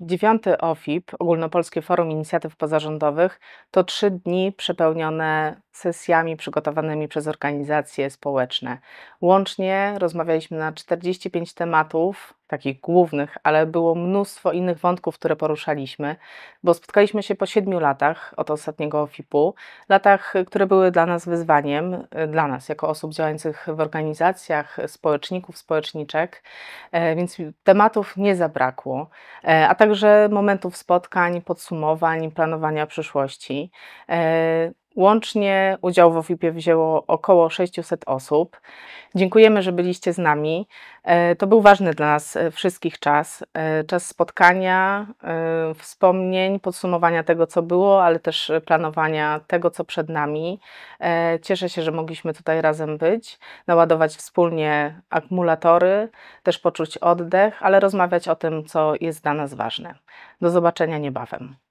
Dziewiąty OFIP, Ogólnopolskie Forum Inicjatyw Pozarządowych, to trzy dni przepełnione sesjami przygotowanymi przez organizacje społeczne. Łącznie rozmawialiśmy na 45 tematów, takich głównych, ale było mnóstwo innych wątków, które poruszaliśmy, bo spotkaliśmy się po siedmiu latach od ostatniego FIP-u, latach, które były dla nas wyzwaniem, dla nas jako osób działających w organizacjach, społeczników, społeczniczek, e, więc tematów nie zabrakło, e, a także momentów spotkań, podsumowań, planowania przyszłości. E, Łącznie udział w OFIP-ie wzięło około 600 osób. Dziękujemy, że byliście z nami. E, to był ważny dla nas e, wszystkich czas. E, czas spotkania, wspomnień, podsumowania tego, co było, ale też planowania tego, co przed nami. Cieszę się, że mogliśmy tutaj razem być, naładować wspólnie akumulatory, też poczuć oddech, ale rozmawiać o tym, co jest dla nas ważne. Do zobaczenia niebawem.